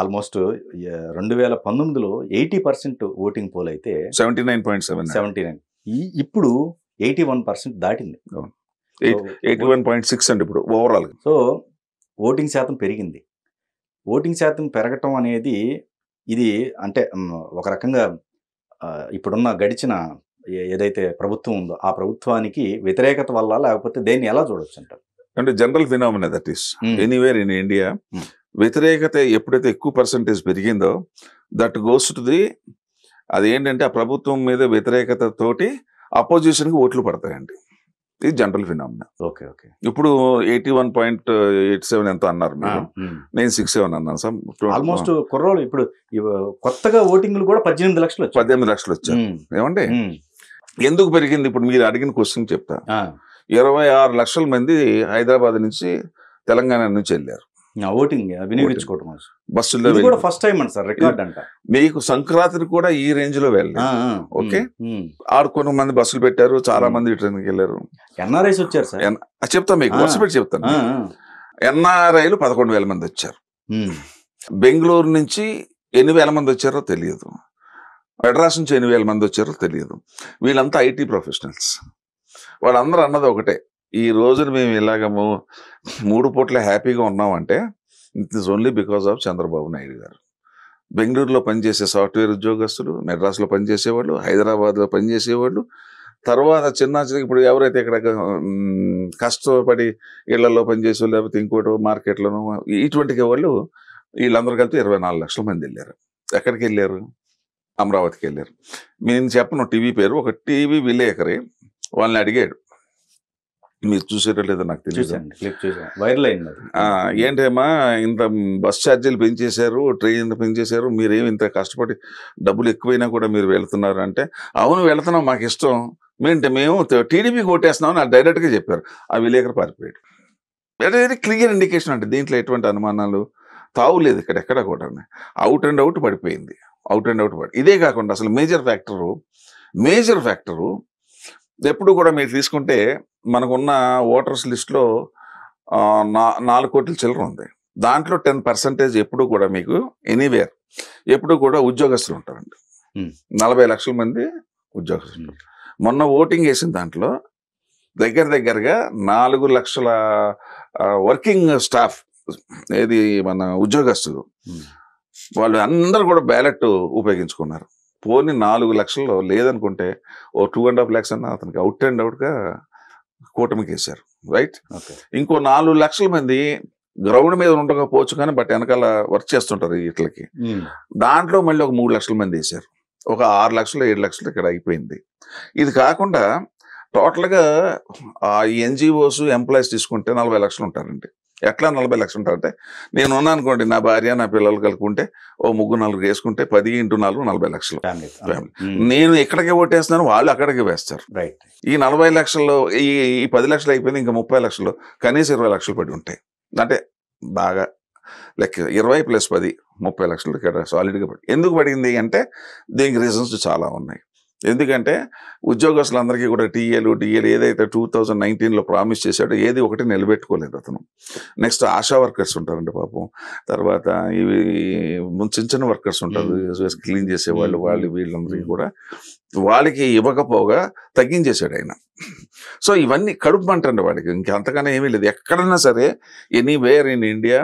Almost రెండు వేల పంతొమ్మిదిలో ఎయిటీ పర్సెంట్ ఓటింగ్ పోల్ అయితే seventy nine point seven seventy nine ఇప్పుడు ఎయిటీ వన్ పర్సెంట్ దాటింది ఎయిటీ వన్ పాయింట్ సిక్స్ అండి ఇప్పుడు ఓవరాల్ సో ఓటింగ్ శాతం పెరిగింది ఓటింగ్ శాతం పెరగటం అనేది ఇది అంటే ఒక రకంగా ఇప్పుడున్న గడిచిన ఏదైతే ప్రభుత్వం ఉందో ఆ ప్రభుత్వానికి వ్యతిరేకత వల్ల లేకపోతే దేన్ని ఎలా చూడొచ్చు అంటారు అంటే general phenomena that is anywhere in India వ్యతిరేకత ఎప్పుడైతే ఎక్కువ పర్సంటేజ్ పెరిగిందో దట్ గోస్ టు ది ఏంటంటే ఆ ప్రభుత్వం మీద వ్యతిరేకతతోటి అపోజిషన్కి ఓట్లు పడతాయండి ఇది జనరల్ ఫినామినా ఓకే ఓకే ఇప్పుడు eighty one point eight seven ఎంత అన్నారు నేను సిక్స్ సెవెన్ అన్నాను సార్ ఆల్మోస్ట్ కుర్రోళ్ళు ఇప్పుడు కొత్తగా ఓటింగ్లు కూడా పద్దెనిమిది లక్షలు పద్దెనిమిది లక్షలు వచ్చాయి ఏమండి ఎందుకు పెరిగింది ఇప్పుడు మీరు అడిగిన క్వశ్చన్ చెప్తా ఇరవై ఆరు లక్షల మంది హైదరాబాద్ నుంచి తెలంగాణ నుంచి వెళ్ళారు ఓటింగ్ వినియోగించుకోవటం బస్సులో కూడా ఫస్ట్ టైం అంట సార్ రికార్డ్ అంట మీకు సంక్రాంతి కూడా ఈ రేంజ్ లో వెళ్ళి ఓకే ఆడు మంది బస్సులు పెట్టారు చాలా మంది ట్రైన్కి వెళ్ళారు ఎన్ఆర్ఐస్ వచ్చారు సార్ చెప్తాను మీకు బస్సు పెట్టి చెప్తాను ఎన్ఆర్ఐలు పదకొండు వేల మంది వచ్చారు బెంగళూరు నుంచి ఎన్ని వేల మంది వచ్చారో తెలియదు మెడ్రాస్ నుంచి ఎన్ని వేల మంది వచ్చారో తెలియదు వీళ్ళంతా ఐటీ ప్రొఫెషనల్స్ వాళ్ళందరూ అన్నది ఒకటే ఈ రోజున మేము ఇలాగము మూడు పూట్ల హ్యాపీగా ఉన్నామంటే it is only because of Chandrababu Naidu గారు బెంగళూరులో పనిచేసే సాఫ్ట్వేర్ ఉద్యోగస్తులు మెడ్రాస్లో పనిచేసేవాళ్ళు హైదరాబాద్లో పనిచేసేవాళ్ళు తర్వాత చిన్న చిన్న ఇప్పుడు ఎవరైతే ఇక్కడ కష్టపడి ఇళ్లలో పనిచేసే లేకపోతే ఇంకోటి మార్కెట్లను ఇటువంటి వాళ్ళు వీళ్ళందరూ కలిపి ఇరవై నాలుగు లక్షల మంది వెళ్ళారు ఎక్కడికి వెళ్ళారు అమరావతికి వెళ్ళారు నేను చెప్పను టీవీ పేరు ఒక టీవీ విలేకరి వాళ్ళని అడిగాడు మీరు చూసారో లేదో నాకు తెలియదు వైరల్ అయింది ఏంటేమా ఇంత బస్ ఛార్జీలు పెంచేశారు ట్రైన్ ఇంత పెంచేశారు మీరేమి ఇంత కష్టపడి డబ్బులు ఎక్కువైనా కూడా మీరు వెళుతున్నారు అంటే అవును వెళుతున్నాం మాకు ఇష్టం మేంటే మేము టీడీపీకి ఓటేస్తున్నామని అని డైరెక్ట్గా చెప్పారు ఆ విలేకరు పారిపోయాడు వెరీ క్లియర్ ఇండికేషన్ అంటే దీంట్లో ఎటువంటి అనుమానాలు తావులేదు ఇక్కడ ఎక్కడ కూడా అవుట్ అండ్ అవుట్ పడిపోయింది అవుట్ అండ్ అవుట్ పడి ఇదే కాకుండా అసలు మేజర్ ఫ్యాక్టరు మేజర్ ఫ్యాక్టరు ఎప్పుడు కూడా మీరు తీసుకుంటే మనకున్న ఓటర్స్ లిస్ట్లో నా నాలుగు కోట్ల చిల్లర ఉంది దాంట్లో టెన్ పర్సెంటేజ్ ఎప్పుడు కూడా మీకు ఎనీవేర్ ఎప్పుడు కూడా ఉద్యోగస్తులు ఉంటారండి నలభై లక్షల మంది ఉద్యోగస్తులు మొన్న ఓటింగ్ వేసిన దాంట్లో దగ్గర దగ్గరగా నాలుగు లక్షల వర్కింగ్ స్టాఫ్ ఏది మన ఉద్యోగస్తులు వాళ్ళు అందరూ కూడా బ్యాలెట్ ఉపయోగించుకున్నారు పోని నాలుగు లక్షల్లో లేదనుకుంటే ఓ టూ అండ్ హాఫ్ ల్యాక్స్ అన్న అతనికి అవుట్ అండ్ అవుట్గా కూటమికి వేశారు రైట్ ఇంకో నాలుగు లక్షల మంది గ్రౌండ్ మీద ఉండకపోవచ్చు కానీ బట్ వెనకాల వర్క్ చేస్తుంటారు వీటికి దాంట్లో మళ్ళీ ఒక మూడు లక్షల మంది వేశారు ఒక ఆరు లక్షలు ఏడు లక్షలు ఇక్కడ అయిపోయింది ఇది కాకుండా టోటల్గా ఆ ఎన్జిఓస్ ఎంప్లాయీస్ తీసుకుంటే నలభై లక్షలు ఉంటారండి ఎట్లా నలభై లక్షలు ఉంటారంటే నేను ఉన్నాను అనుకోండి నా భార్య నా పిల్లలు కలుపుకుంటే ఓ ముగ్గురు నలుగురు వేసుకుంటే పది ఇంటూ నాలుగు నలభై లక్షలు ఫ్యామిలీ hmm. నేను ఎక్కడికి ఓటేస్తున్నాను వాళ్ళు అక్కడికి వేస్తారు ఈ నలభై లక్షల్లో ఈ ఈ పది లక్షలు అయిపోయింది ఇంకా ముప్పై లక్షలు కనీసం ఇరవై లక్షలు పడి ఉంటాయి అంటే బాగా లెక్క ఇరవై ప్లస్ పది ముప్పై లక్షలు ఇక్కడ సాలిడ్గా పడి ఎందుకు పడింది అంటే దీనికి రీజన్స్ చాలా ఉన్నాయి ఎందుకంటే ఉద్యోగస్తులందరికీ కూడా టీఏలు డిఏలు ఏదైతే టూ థౌజండ్ నైన్టీన్లో ప్రామిస్ చేశాడో ఏది ఒకటి నిలబెట్టుకోలేదు అతను నెక్స్ట్ ఆశా వర్కర్స్ ఉంటారండి పాపం తర్వాత ఇవి చిన్న చిన్న వర్కర్స్ ఉంటారు క్లీన్ చేసేవాళ్ళు వాళ్ళు వీళ్ళందరికీ కూడా వాళ్ళకి ఇవ్వకపోగా తగ్గించేశాడు ఆయన సో ఇవన్నీ కడుపు అంటండి వాడికి ఇంకంతకన్నా ఏమీ లేదు ఎక్కడైనా సరే ఎనీవేర్ ఇన్ ఇండియా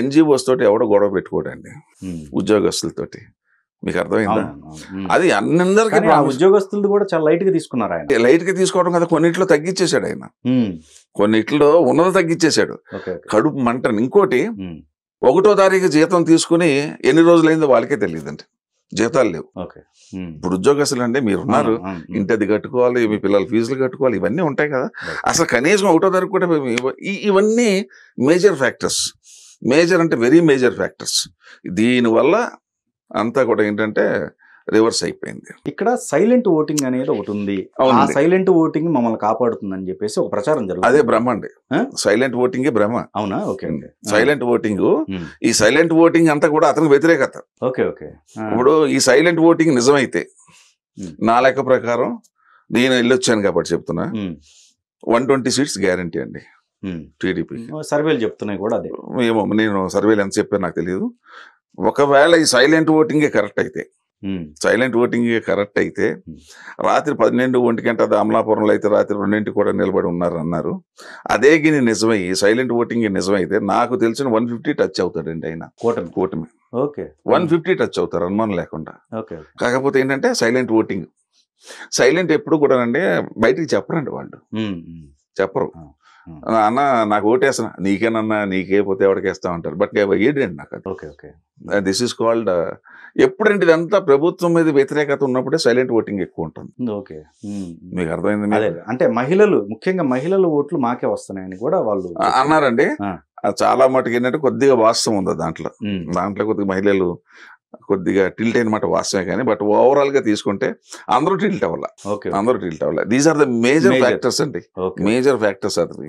ఎన్జిఓస్ తోటి ఎవడో గొడవ పెట్టుకోడండి ఉద్యోగస్తులతోటి మీకు అర్థమైందా అది అందరికీ ఉద్యోగస్తులు కూడా చాలా లైట్ గా తీసుకున్నారు ఆయన లైట్ గా తీసుకోవడం కదా కొన్నిట్లో తగ్గించేశాడు ఆయన కొన్నిట్లో ఉన్నది తగ్గించేశాడు కడుపు మంటని ఇంకోటి ఒకటో తారీఖు జీతం తీసుకుని ఎన్ని రోజులైందో వాళ్ళకే తెలియదండి జీతాలు లేవు ఇప్పుడు ఉద్యోగస్తులు అంటే మీరున్నారు ఇంటి అది కట్టుకోవాలి మీ పిల్లల ఫీజులు కట్టుకోవాలి ఇవన్నీ ఉంటాయి కదా అసలు కనీసం ఒకటో తారీఖు కూడా ఇవన్నీ మేజర్ ఫ్యాక్టర్స్ మేజర్ అంటే వెరీ మేజర్ ఫ్యాక్టర్స్ దీనివల్ల అంతా కూడా ఏంటంటే రివర్స్ అయిపోయింది ఇక్కడ సైలెంట్ ఓటింగ్ అనేది ఒకటి ఉంది సైలెంట్ ఓటింగ్ మమ్మల్ని కాపాడుతుందని చెప్పేసి ఒక ప్రచారం జరుగుతుంది అదే భ్రమ అండి సైలెంట్ ఓటింగ్ భ్రమ అవునా ఓకే సైలెంట్ ఓటింగ్ ఈ సైలెంట్ ఓటింగ్ అంతా కూడా అతనికి వ్యతిరేకత ఓకే ఓకే ఇప్పుడు ఈ సైలెంట్ ఓటింగ్ నిజమైతే నా లెక్క ప్రకారం నేను వెళ్ళొచ్చాను కాబట్టి చెప్తున్నా వన్ ట్వంటీ సీట్స్ గ్యారంటీ అండి టీడీపీ సర్వేలు చెప్తున్నాయి కూడా అదే ఏమో నేను సర్వేలు ఎంత చెప్పాను నాకు తెలియదు ఒకవేళ ఈ సైలెంట్ ఓటింగే కరెక్ట్ అయితే సైలెంట్ ఓటింగే కరెక్ట్ అయితే రాత్రి పన్నెండు ఒంటికంట అది అమలాపురంలో అయితే రాత్రి రెండింటి కూడా నిలబడి ఉన్నారు అన్నారు అదే గిని నిజమై సైలెంట్ ఓటింగ్ నిజమైతే నాకు తెలిసిన వన్ ఫిఫ్టీ టచ్ అవుతాడండి ఆయన కూటమి కూటమి ఓకే వన్ ఫిఫ్టీ టచ్ అవుతారు అనుమానం లేకుండా ఓకే కాకపోతే ఏంటంటే సైలెంట్ ఓటింగ్ సైలెంట్ ఎప్పుడు కూడా అండి బయటికి చెప్పరండి వాళ్ళు చెప్పరు Hmm. అన్న నాకు ఓటేసిన నీకేనన్నా నీకే పోతే ఎవరికి వేస్తా ఉంటారు బట్ ఏడండి నాకు okay okay this is called ఎప్పుడంటే ఇదంతా ప్రభుత్వం మీద వ్యతిరేకత ఉన్నప్పుడే సైలెంట్ ఓటింగ్ ఎక్కువ ఉంటుంది ఓకే hmm, hmm, మీకు అర్థమైంది అంటే మహిళలు ముఖ్యంగా మహిళలు ఓట్లు మాకే వస్తున్నాయని కూడా వాళ్ళు అన్నారండి చాలా మటుకు ఏంటంటే కొద్దిగా వాస్తవం ఉంది దాంట్లో దాంట్లో కొద్దిగా మహిళలు కొద్దిగా టిల్ట్ అయినమాట వాస్తవే కానీ బట్ ఓవరాల్ గా తీసుకుంటే అందరూ టిల్ట్ అవ్వాల అందరూ టిల్ట్ అవ్వాలి these are the major factors అండి మేజర్ ఫ్యాక్టర్స్ అది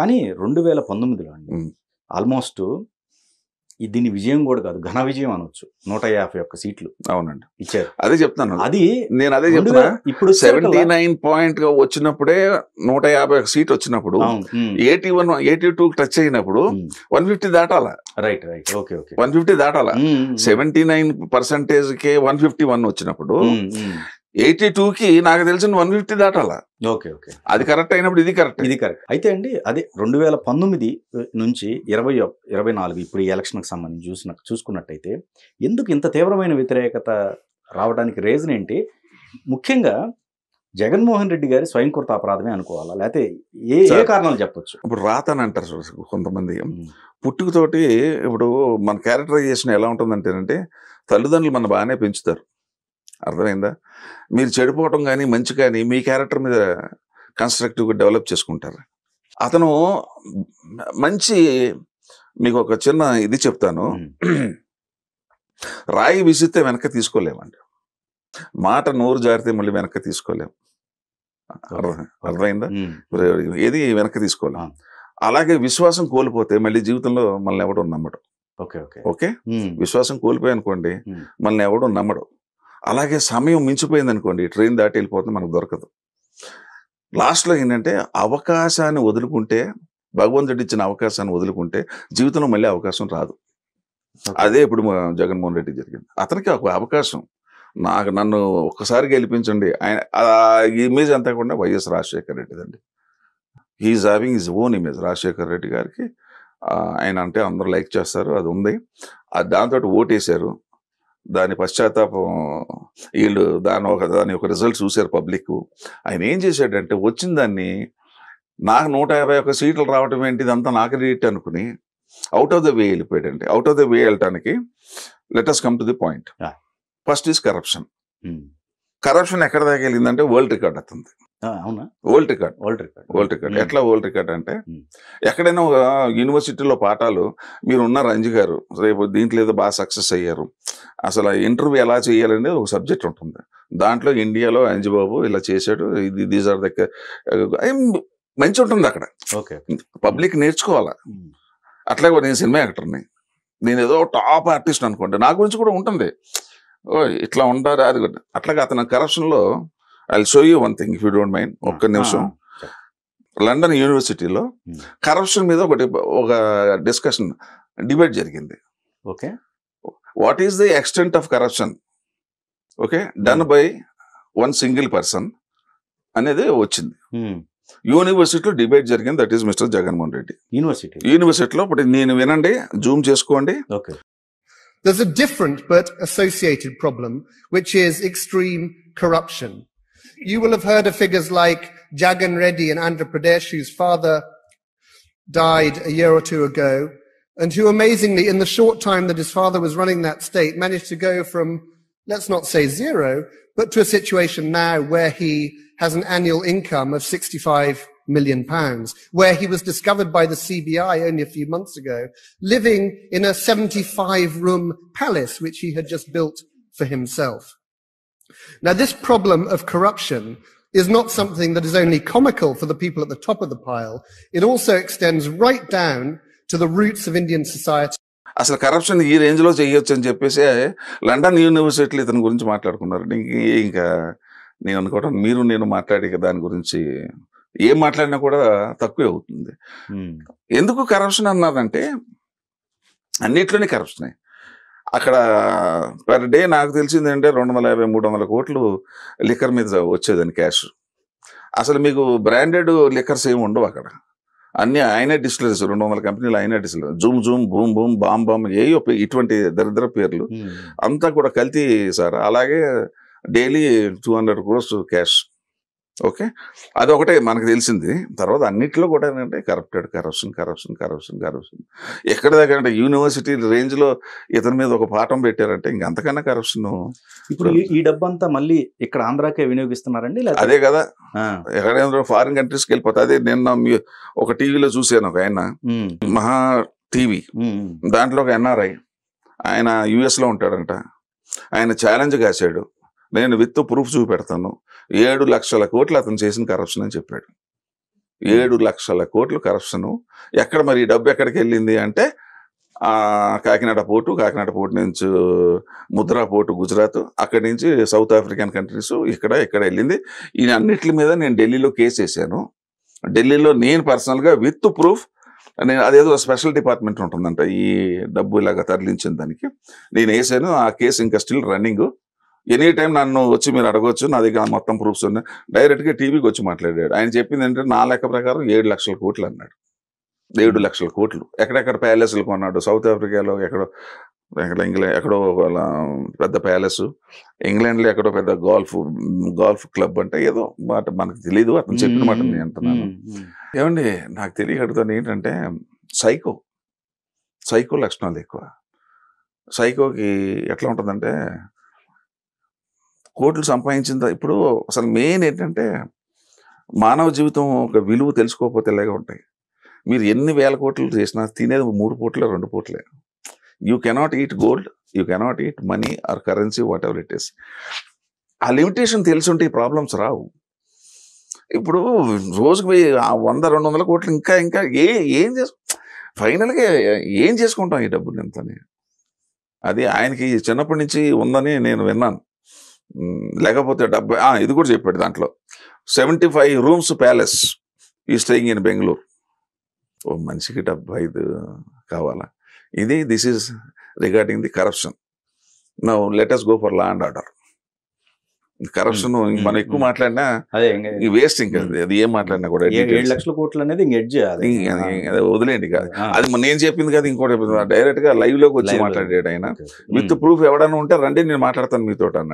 కానీ రెండు వేల పంతొమ్మిదిలో అండి ఆల్మోస్ట్ దీని విజయం కూడా కాదు ఘన విజయం అనొచ్చు నూట యాభై ఒక్క సీట్లు అవునండి ఇచ్చారు అదే చెప్తాను అది నేను అదే చెప్తున్నా ఇప్పుడు సెవెంటీ నైన్ పాయింట్ వచ్చినప్పుడే నూట యాభై ఒక సీట్ వచ్చినప్పుడు eighty one eighty two touch అయినప్పుడు వన్ ఫిఫ్టీ దాటాల right right okay okay one fifty దాటాల సెవెంటీ నైన్ పర్సెంటేజ్ కే వన్ ఫిఫ్టీ వన్ వచ్చినప్పుడు ఎయిటీ టూకి నాకు తెలిసిన వన్ ఫిఫ్టీ దాటాలా ఓకే ఓకే అది కరెక్ట్ అయినప్పుడు ఇది కరెక్ట్ ఇది కరెక్ట్ అయితే అండి అదే రెండు వేల పంతొమ్మిది నుంచి ఇరవై ఇరవై నాలుగు ఇప్పుడు ఈ ఎలక్షన్కి సంబంధించి చూసిన చూసుకున్నట్టయితే ఎందుకు ఇంత తీవ్రమైన వ్యతిరేకత రావడానికి రీజన్ ఏంటి ముఖ్యంగా జగన్మోహన్ రెడ్డి గారి స్వయంకృత అపరాధమే అనుకోవాలా లేకపోతే ఏ ఏ కారణాలు చెప్పొచ్చు ఇప్పుడు రాత అని రాతనంటారు కొంతమంది పుట్టుకతోటి ఇప్పుడు మన క్యారెక్టరైజేషన్ ఎలా ఉంటుందంటేనంటే తల్లిదండ్రులు మన బాగానే పెంచుతారు అర్థమైందా మీరు చెడిపోవటం కానీ మంచి కానీ మీ క్యారెక్టర్ మీద కన్స్ట్రక్టివ్గా డెవలప్ చేసుకుంటారు అతను మంచి మీకు ఒక చిన్న ఇది చెప్తాను రాయి విసిస్తే వెనక తీసుకోలేమండి మాట నోరు జారితే మళ్ళీ వెనక్కి తీసుకోలేము అర్థమైందా ఏది వెనక్కి తీసుకోలేం అలాగే విశ్వాసం కోల్పోతే మళ్ళీ జీవితంలో మనల్ని ఎవడో నమ్మడు ఓకే ఓకే ఓకే విశ్వాసం కోల్పోయానుకోండి మనల్ని ఎవడో నమ్మడు అలాగే సమయం మించిపోయింది అనుకోండి ట్రైన్ దాటి వెళ్ళిపోతే మనకు దొరకదు లాస్ట్లో ఏంటంటే అవకాశాన్ని వదులుకుంటే భగవంతుడు ఇచ్చిన అవకాశాన్ని వదులుకుంటే జీవితంలో మళ్ళీ అవకాశం రాదు అదే ఇప్పుడు జగన్మోహన్ రెడ్డి జరిగింది అతనికి ఒక అవకాశం నాకు నన్ను ఒక్కసారి గెలిపించండి ఆయన ఇమేజ్ అంతా కూడా వైఎస్ రాజశేఖర రెడ్డిదండి he is having his own image Rajasekhara Reddy గారికి ఆయన అంటే అందరూ లైక్ చేస్తారు అది ఉంది దాంతో ఓటేశారు దాని పశ్చాత్తాపం వీళ్ళు దాని ఒక దాని ఒక రిజల్ట్ చూశారు పబ్లిక్ ఆయన ఏం చేశాడంటే వచ్చిన దాన్ని నాకు నూట యాభై ఒక్క సీట్లు రావడం ఏంటి ఇదంతా నాకు రేట్ అనుకుని అవుట్ ఆఫ్ ద వే వెళ్ళిపోయాడండి అవుట్ ఆఫ్ ద వే వెళ్ళటానికి letters come to the point first is corruption corruption ఎక్కడ దాకా వెళ్ళిందంటే వరల్డ్ రికార్డ్ అవుతుంది అవునా ఎట్లా ఓల్డ్ రికార్డ్ అంటే ఎక్కడైనా ఒక యూనివర్సిటీలో పాఠాలు మీరు ఉన్న రంజి గారు రేపు దీంట్లో ఏదో బాగా సక్సెస్ అయ్యారు అసలు ఇంటర్వ్యూ ఎలా చేయాలనేది ఒక సబ్జెక్ట్ ఉంటుంది దాంట్లో ఇండియాలో అంజిబాబు ఇలా చేశాడు ఇది దీస్ ఆర్ దగ్గర మంచి ఉంటుంది అక్కడ ఓకే పబ్లిక్ నేర్చుకోవాలా అట్లాగే నేను సినిమా యాక్టర్ని నేను ఏదో టాప్ ఆర్టిస్ట్ అనుకోండి నా గురించి కూడా ఉంటుంది ఓ ఇట్లా ఉంటారు అది అట్లాగే అతను కరప్షన్లో I show you one thing if you don't mind ఒక్క నిమిషం లండన్ యూనివర్సిటీలో కరప్షన్ మీద ఒకటి ఒక డిస్కషన్ డిబేట్ జరిగింది okay what is the extent of corruption okay done by one single person అనేది వచ్చింది యూనివర్సిటీలో hmm. డిబేట్ జరిగింది that is mister Jaganmohan Reddy university యూనివర్సిటీలో ఇప్పుడు నేను వినండి జూమ్ చేసుకోండి okay There's a different but associated problem, which is extreme corruption. you will have heard of figures like Jagan Reddy in Andhra Pradesh, whose father died a year or two ago, and who amazingly, in the short time that his father was running that state, managed to go from, let's not say zero, but to a situation now where he has an annual income of 65 million pounds, where he was discovered by the CBI only a few months ago, living in a 75 room palace, which he had just built for himself. Now, this problem of corruption is not something that is only comical for the people at the top of the pile. It also extends right down to the roots of Indian society. అసలు corruption ఈ రేంజ్లో చేయొచ్చు అని చెప్పేసి London యూనివర్సిటీలో ఇతని గురించి మాట్లాడుకున్నారు ఇంకా నేను అనుకోవడం మీరు నేను మాట్లాడే దాని గురించి ఏం మాట్లాడినా కూడా తక్కువే అవుతుంది ఎందుకు కరప్షన్ అన్నారంటే అన్నిట్లోనే కరప్షనే అక్కడ పర్ డే నాకు తెలిసింది అంటే రెండు వందల యాభై మూడు వందల కోట్లు లిక్కర్ మీద వచ్చేదని క్యాష్ అసలు మీకు బ్రాండెడ్ లిక్కర్స్ ఏమి ఉండవు అక్కడ అన్నీ ఆయనే డిస్టిలరీస్ రెండు వందల కంపెనీలు ఆయనే distillery zoom zoom boom boom bam bam ఏ ఇటువంటి దరిద్ర పేర్లు అంతా కూడా కల్తీ సార్ అలాగే daily two hundred crores cash okay అది ఒకటే మనకు తెలిసింది తర్వాత అన్నిట్లో కూడా ఏంటంటే corrupted corruption corruption corruption corruption ఎక్కడ దగ్గర అంటే యూనివర్సిటీ రేంజ్లో ఇతని మీద ఒక పాఠం పెట్టారంటే ఇంకెంతకన్నా కరప్షన్ ఇప్పుడు ఈ డబ్బంతా మళ్ళీ ఇక్కడ ఆంధ్రాకే వినియోగిస్తున్నారండి అదే కదా ఎక్కడ ఫారిన్ కంట్రీస్కి వెళ్ళిపోతుంది అదే నిన్న ఒక టీవీలో చూశాను ఒక ఆయన మహా టీవీ దాంట్లో ఒక ఎన్ఆర్ఐ ఆయన యుఎస్లో ఉంటాడంట ఆయన ఛాలెంజ్ కాశాడు నేను విత్ ప్రూఫ్ చూపెడతాను ఏడు లక్షల కోట్లు అతను చేసిన కరప్షన్ అని చెప్పాడు ఏడు లక్షల కోట్లు కరప్షను ఎక్కడ మరి ఈ డబ్బు ఎక్కడికి వెళ్ళింది అంటే కాకినాడ పోర్టు కాకినాడ పోర్టు నుంచి ముద్రా పోర్టు గుజరాత్ అక్కడి నుంచి సౌత్ ఆఫ్రికన్ కంట్రీస్ ఇక్కడ ఇక్కడ వెళ్ళింది ఈ అన్నిటి మీద నేను ఢిల్లీలో కేసు వేసాను ఢిల్లీలో నేను పర్సనల్గా విత్ ప్రూఫ్ నేను అదేదో స్పెషల్ డిపార్ట్మెంట్ ఉంటుందంట ఈ డబ్బు ఇలాగ తరలించిన దానికి నేను వేసాను ఆ కేసు ఇంకా స్టిల్ రన్నింగ్ ఎనీ టైం నన్ను వచ్చి మీరు అడగొచ్చు నా దగ్గర మొత్తం ప్రూఫ్స్ ఉన్నాయి డైరెక్ట్గా టీవీకి వచ్చి మాట్లాడాడు ఆయన చెప్పింది ఏంటంటే నా లెక్క ప్రకారం ఏడు లక్షల కోట్లు అన్నాడు ఏడు లక్షల కోట్లు ఎక్కడెక్కడ ప్యాలెస్లు కొన్నాడు సౌత్ ఆఫ్రికాలో ఎక్కడో ఎక్కడ ఇంగ్లాండ్ ఎక్కడో పెద్ద ప్యాలెస్ ఇంగ్లాండ్లో ఎక్కడో పెద్ద గోల్ఫ్ గోల్ఫ్ క్లబ్ అంటే ఏదో మాట మనకు తెలియదు అతను చెప్పిన మాట నేను అంటున్నాను ఏమండి నాకు తెలియగడుగుతాను ఏంటంటే సైకో సైకో లక్షణాలు ఎక్కువ సైకోకి ఎట్లా ఉంటుందంటే కోట్లు సంపాదించిన ఇప్పుడు అసలు మెయిన్ ఏంటంటే మానవ జీవితం ఒక విలువ తెలుసుకోకపోతే ఇలాగే ఉంటాయి మీరు ఎన్ని వేల కోట్లు చేసినా తినేది మూడు పూట్లే రెండు పూట్లే you cannot eat gold you cannot eat money or currency what it is ఆ లిమిటేషన్ తెలుసుంటే ఈ ప్రాబ్లమ్స్ రావు ఇప్పుడు రోజుకి వంద రెండు వందల కోట్లు ఇంకా ఇంకా ఏ ఏం చేసు ఫైనల్గా ఏం చేసుకుంటాం ఈ డబ్బుని ఎంతని అది ఆయనకి చిన్నప్పటి నుంచి ఉందని నేను విన్నాను లేకపోతే డెబ్బై ఇది కూడా చెప్పాడు దాంట్లో సెవెంటీ ఫైవ్ రూమ్స్ ప్యాలెస్ ఈ స్టేయింగ్ ఇన్ బెంగళూరు ఓ మనిషికి డెబ్బై ఐదు కావాలా ఇది this is regarding the corruption నా latest go for law and order corruption మనం ఎక్కువ మాట్లాడినా వేస్ట్ ఇంకా అది ఏం మాట్లాడినా కూడా ఏడు లక్షల కోట్లు అనేది వదిలేండి కాదు అది నేను చెప్పింది కాదు ఇంకోటి డైరెక్ట్ గా లైవ్ లోకి వచ్చి మాట్లాడాడు ఆయన విత్ ప్రూఫ్ ఎవడన్నా ఉంటే రండి నేను మాట్లాడతాను మీతో అన్నాడు